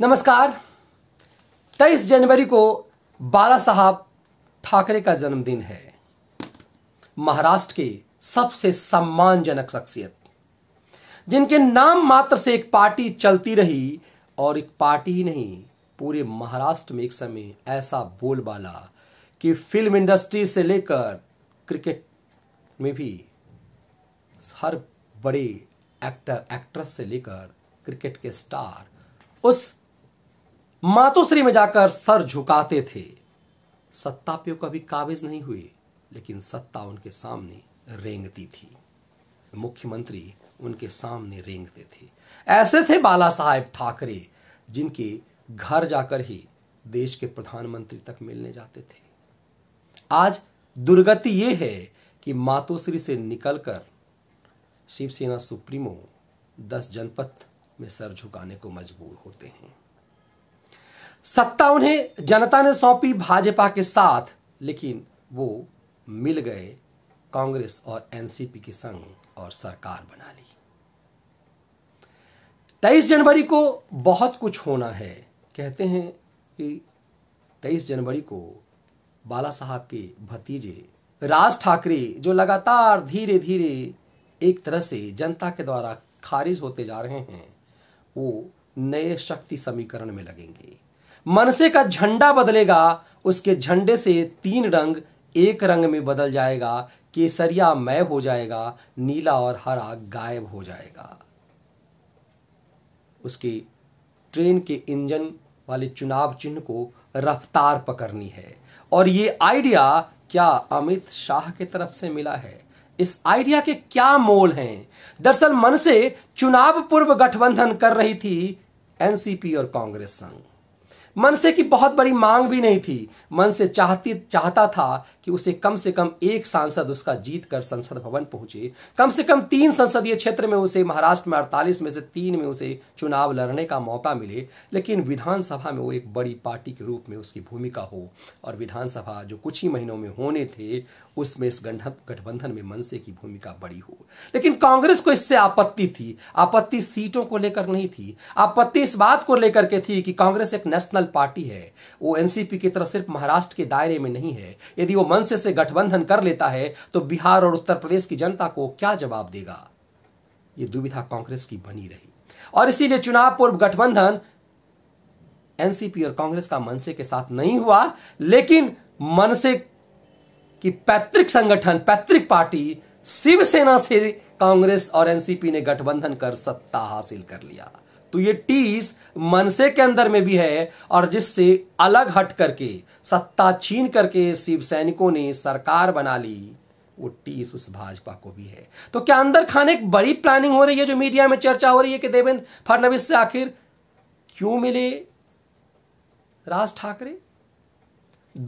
नमस्कार तेईस जनवरी को बाला साहब ठाकरे का जन्मदिन है महाराष्ट्र के सबसे सम्मानजनक शख्सियत जिनके नाम मात्र से एक पार्टी चलती रही और एक पार्टी ही नहीं पूरे महाराष्ट्र में एक समय ऐसा बोलबाला कि फिल्म इंडस्ट्री से लेकर क्रिकेट में भी हर बड़े एक्टर एक्ट्रेस से लेकर क्रिकेट के स्टार उस मातोश्री में जाकर सर झुकाते थे सत्ता पे कभी काबिज नहीं हुए लेकिन सत्ता उनके सामने रेंगती थी मुख्यमंत्री उनके सामने रेंगते थे ऐसे थे बाला साहेब ठाकरे जिनके घर जाकर ही देश के प्रधानमंत्री तक मिलने जाते थे आज दुर्गति ये है कि मातोश्री से निकलकर शिवसेना सुप्रीमो दस जनपद में सर झुकाने को मजबूर होते हैं सत्ता उन्हें जनता ने सौंपी भाजपा के साथ लेकिन वो मिल गए कांग्रेस और एनसीपी के संग और सरकार बना ली तेईस जनवरी को बहुत कुछ होना है कहते हैं कि तेईस जनवरी को बाला साहब के भतीजे राज ठाकरे जो लगातार धीरे धीरे एक तरह से जनता के द्वारा खारिज होते जा रहे हैं वो नए शक्ति समीकरण में लगेंगे मनसे का झंडा बदलेगा उसके झंडे से तीन रंग एक रंग में बदल जाएगा केसरिया मय हो जाएगा नीला और हरा गायब हो जाएगा उसकी ट्रेन के इंजन वाले चुनाव चिन्ह को रफ्तार पकड़नी है और ये आइडिया क्या अमित शाह के तरफ से मिला है इस आइडिया के क्या मोल हैं दरअसल मन से चुनाव पूर्व गठबंधन कर रही थी एनसीपी और कांग्रेस संघ मन से की बहुत बड़ी मांग भी नहीं थी मन से चाहती चाहता था कि उसे कम से कम एक सांसद उसका जीत कर संसद भवन पहुंचे कम से कम तीन संसदीय क्षेत्र में उसे महाराष्ट्र में अड़तालीस में से तीन में उसे चुनाव लड़ने का मौका मिले लेकिन विधानसभा में वो एक बड़ी पार्टी के रूप में उसकी भूमिका हो और विधानसभा जो कुछ ही महीनों में होने थे उसमें इस गठबंधन में मनसे की भूमिका बड़ी हो लेकिन कांग्रेस को इससे आपत्ति थी आपत्ति सीटों को लेकर नहीं थी आपत्ति इस बात को लेकर के थी कि कांग्रेस एक नेशनल पार्टी है वो एनसीपी की तरह सिर्फ महाराष्ट्र के दायरे में नहीं है यदि वो मन से गठबंधन कर लेता है तो बिहार और उत्तर प्रदेश की जनता को क्या जवाब देगा ये दुविधा कांग्रेस की बनी रही और इसीलिए चुनाव पूर्व गठबंधन एनसीपी और कांग्रेस का मनसे के साथ नहीं हुआ लेकिन मनसे की पैतृक संगठन पैतृक पार्टी शिवसेना से कांग्रेस और एनसीपी ने गठबंधन कर सत्ता हासिल कर लिया तो ये टीस मनसे के अंदर में भी है और जिससे अलग हट करके सत्ता छीन करके शिव सैनिकों ने सरकार बना ली वो टीस उस भाजपा को भी है तो क्या अंदर खाने की बड़ी प्लानिंग हो रही है जो मीडिया में चर्चा हो रही है कि देवेंद्र फडणवीस से आखिर क्यों मिले राज ठाकरे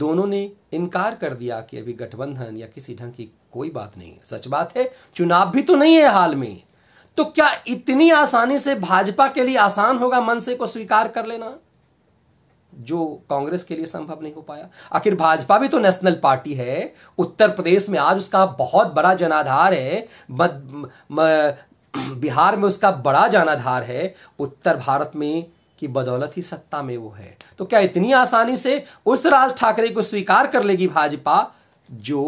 दोनों ने इनकार कर दिया कि अभी गठबंधन या किसी ढंग की कोई बात नहीं है सच बात है चुनाव भी तो नहीं है हाल में तो क्या इतनी आसानी से भाजपा के लिए आसान होगा मनसे को स्वीकार कर लेना जो कांग्रेस के लिए संभव नहीं हो पाया आखिर भाजपा भी तो नेशनल पार्टी है उत्तर प्रदेश में आज उसका बहुत बड़ा जनाधार है म, बिहार में उसका बड़ा जनाधार है उत्तर भारत में की बदौलत ही सत्ता में वो है तो क्या इतनी आसानी से उस राज ठाकरे को स्वीकार कर लेगी भाजपा जो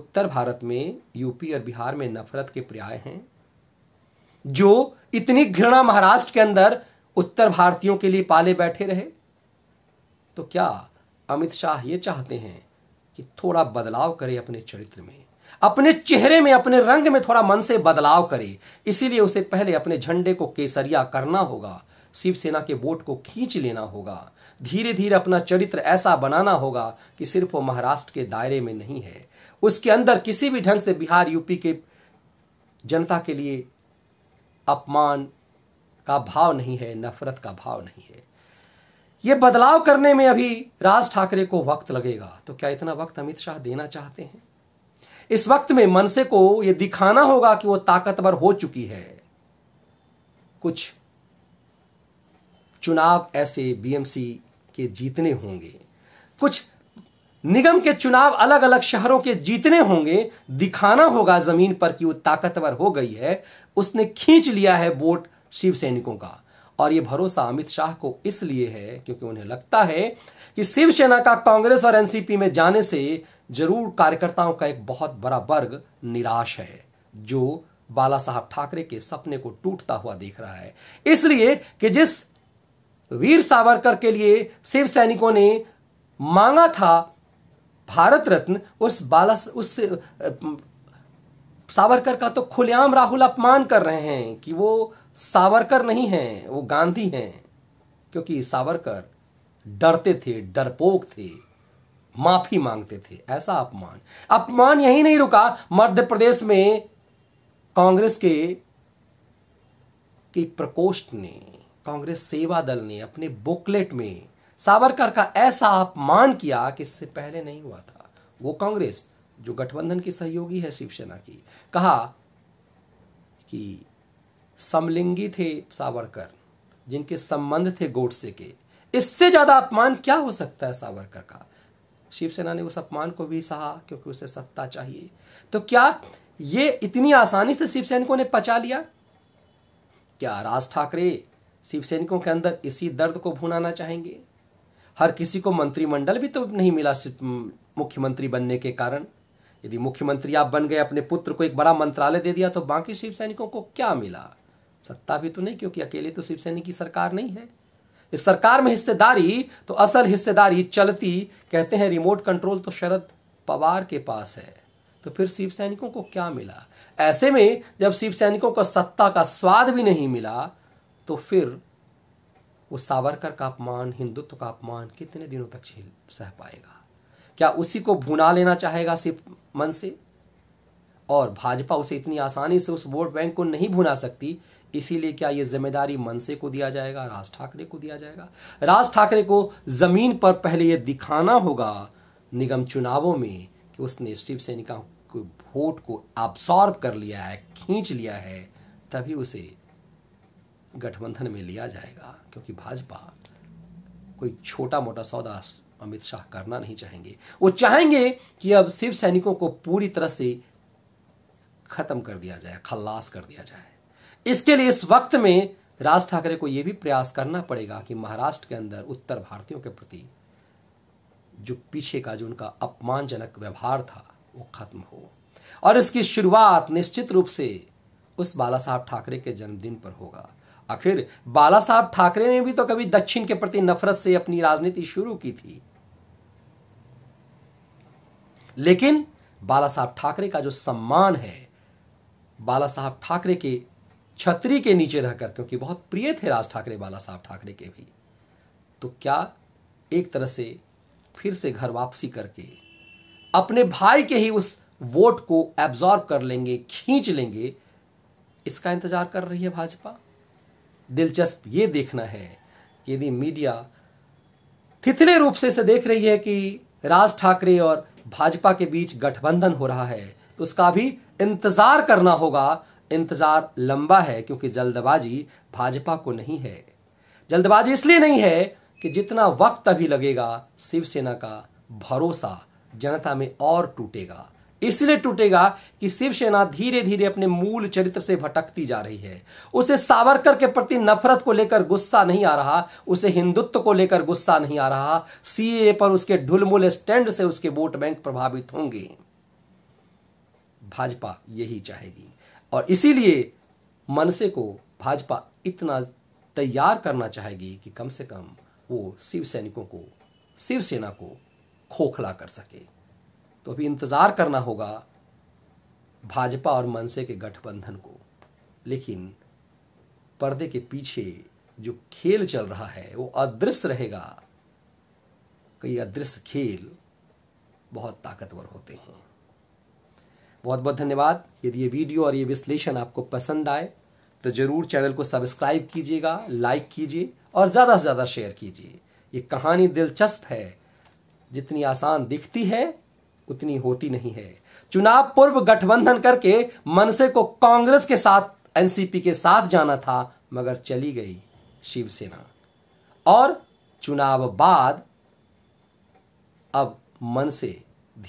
उत्तर भारत में यूपी और बिहार में नफरत के पर्याय हैं जो इतनी घृणा महाराष्ट्र के अंदर उत्तर भारतीयों के लिए पाले बैठे रहे तो क्या अमित शाह ये चाहते हैं कि थोड़ा बदलाव करे अपने चरित्र में अपने चेहरे में अपने रंग में थोड़ा मन से बदलाव करे इसीलिए उसे पहले अपने झंडे को केसरिया करना होगा शिवसेना के वोट को खींच लेना होगा धीरे धीरे अपना चरित्र ऐसा बनाना होगा कि सिर्फ वो महाराष्ट्र के दायरे में नहीं है उसके अंदर किसी भी ढंग से बिहार यूपी के जनता के लिए अपमान का भाव नहीं है नफरत का भाव नहीं है ये बदलाव करने में अभी राज ठाकरे को वक्त लगेगा तो क्या इतना वक्त अमित शाह देना चाहते हैं इस वक्त में मनसे को ये दिखाना होगा कि वो ताकतवर हो चुकी है कुछ चुनाव ऐसे बीएमसी के जीतने होंगे कुछ निगम के चुनाव अलग अलग शहरों के जीतने होंगे दिखाना होगा जमीन पर कि वो ताकतवर हो गई है उसने खींच लिया है वोट शिव सैनिकों का और ये भरोसा अमित शाह को इसलिए है क्योंकि उन्हें लगता है कि शिवसेना का कांग्रेस और एनसीपी में जाने से जरूर कार्यकर्ताओं का एक बहुत बड़ा वर्ग निराश है जो बाला साहब ठाकरे के सपने को टूटता हुआ देख रहा है इसलिए कि जिस वीर सावरकर के लिए शिव सैनिकों ने मांगा था भारत रत्न उस बाला उस सावरकर का तो खुलेआम राहुल अपमान कर रहे हैं कि वो सावरकर नहीं है वो गांधी हैं क्योंकि सावरकर डरते थे डरपोक थे माफी मांगते थे ऐसा अपमान अपमान यही नहीं रुका मध्य प्रदेश में कांग्रेस के के प्रकोष्ठ ने कांग्रेस सेवा दल ने अपने बुकलेट में सावरकर का ऐसा अपमान किया कि इससे पहले नहीं हुआ था वो कांग्रेस जो गठबंधन की सहयोगी है शिवसेना की कहा कि समलिंगी थे सावरकर जिनके संबंध थे गोडसे के इससे ज्यादा अपमान क्या हो सकता है सावरकर का शिवसेना ने उस अपमान को भी सहा क्योंकि उसे सत्ता चाहिए तो क्या ये इतनी आसानी से शिवसैनिकों ने पचा लिया क्या राज ठाकरे शिवसैनिकों के अंदर इसी दर्द को भुनाना चाहेंगे हर किसी को मंत्रिमंडल भी तो नहीं मिला मुख्यमंत्री बनने के कारण यदि मुख्यमंत्री आप बन गए अपने पुत्र को एक बड़ा मंत्रालय दे दिया तो बाकी शिव सैनिकों को क्या मिला सत्ता भी तो नहीं क्योंकि अकेले तो शिव सैनिक की सरकार नहीं है इस सरकार में हिस्सेदारी तो असल हिस्सेदारी चलती कहते हैं रिमोट कंट्रोल तो शरद पवार के पास है तो फिर शिव सैनिकों को क्या मिला ऐसे में जब शिव सैनिकों को सत्ता का स्वाद भी नहीं मिला तो फिर वो सावरकर का अपमान हिंदुत्व का अपमान कितने दिनों तक झेल सह पाएगा क्या उसी को भुना लेना चाहेगा सिर्फ मन से और भाजपा उसे इतनी आसानी से उस वोट बैंक को नहीं भुना सकती इसीलिए क्या ये जिम्मेदारी मनसे को दिया जाएगा राज ठाकरे को दिया जाएगा राज ठाकरे को जमीन पर पहले ये दिखाना होगा निगम चुनावों में कि उसने शिवसेनिका को वोट को एब्सॉर्ब कर लिया है खींच लिया है तभी उसे गठबंधन में लिया जाएगा क्योंकि भाजपा कोई छोटा मोटा सौदा अमित शाह करना नहीं चाहेंगे वो चाहेंगे कि अब शिव सैनिकों को पूरी तरह से खत्म कर दिया जाए खल्लास कर दिया जाए इसके लिए इस वक्त में राज ठाकरे को यह भी प्रयास करना पड़ेगा कि महाराष्ट्र के अंदर उत्तर भारतीयों के प्रति जो पीछे का जो उनका अपमानजनक व्यवहार था वो खत्म हो और इसकी शुरुआत निश्चित रूप से उस बाला साहब ठाकरे के जन्मदिन पर होगा आखिर बाला साहब ठाकरे ने भी तो कभी दक्षिण के प्रति नफरत से अपनी राजनीति शुरू की थी लेकिन बाला साहब ठाकरे का जो सम्मान है बाला साहब ठाकरे के छतरी के नीचे रहकर क्योंकि बहुत प्रिय थे राज ठाकरे बाला साहब ठाकरे के भी तो क्या एक तरह से फिर से घर वापसी करके अपने भाई के ही उस वोट को एब्जॉर्ब कर लेंगे खींच लेंगे इसका इंतजार कर रही है भाजपा दिलचस्प ये देखना है कि यदि मीडिया तितले रूप से इसे देख रही है कि राज ठाकरे और भाजपा के बीच गठबंधन हो रहा है तो उसका भी इंतजार करना होगा इंतजार लंबा है क्योंकि जल्दबाजी भाजपा को नहीं है जल्दबाजी इसलिए नहीं है कि जितना वक्त अभी लगेगा शिवसेना का भरोसा जनता में और टूटेगा इसलिए टूटेगा कि शिवसेना धीरे धीरे अपने मूल चरित्र से भटकती जा रही है उसे सावरकर के प्रति नफरत को लेकर गुस्सा नहीं आ रहा उसे हिंदुत्व को लेकर गुस्सा नहीं आ रहा सीए पर उसके ढुलमुल स्टैंड से उसके वोट बैंक प्रभावित होंगे भाजपा यही चाहेगी और इसीलिए मनसे को भाजपा इतना तैयार करना चाहेगी कि कम से कम वो शिव सैनिकों को शिवसेना को खोखला कर सके तो अभी इंतज़ार करना होगा भाजपा और मनसे के गठबंधन को लेकिन पर्दे के पीछे जो खेल चल रहा है वो अदृश्य रहेगा कई अदृश्य खेल बहुत ताकतवर होते हैं बहुत बहुत धन्यवाद यदि ये वीडियो और ये विश्लेषण आपको पसंद आए तो ज़रूर चैनल को सब्सक्राइब कीजिएगा लाइक कीजिए और ज़्यादा से ज़्यादा शेयर कीजिए ये कहानी दिलचस्प है जितनी आसान दिखती है उतनी होती नहीं है चुनाव पूर्व गठबंधन करके मनसे को कांग्रेस के साथ एनसीपी के साथ जाना था मगर चली गई शिवसेना और चुनाव बाद अब मन से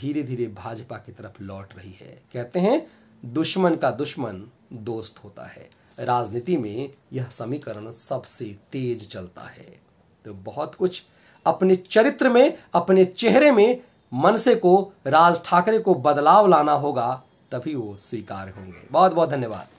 धीरे धीरे भाजपा की तरफ लौट रही है कहते हैं दुश्मन का दुश्मन दोस्त होता है राजनीति में यह समीकरण सबसे तेज चलता है तो बहुत कुछ अपने चरित्र में अपने चेहरे में मनसे को राज ठाकरे को बदलाव लाना होगा तभी वो स्वीकार होंगे बहुत बहुत धन्यवाद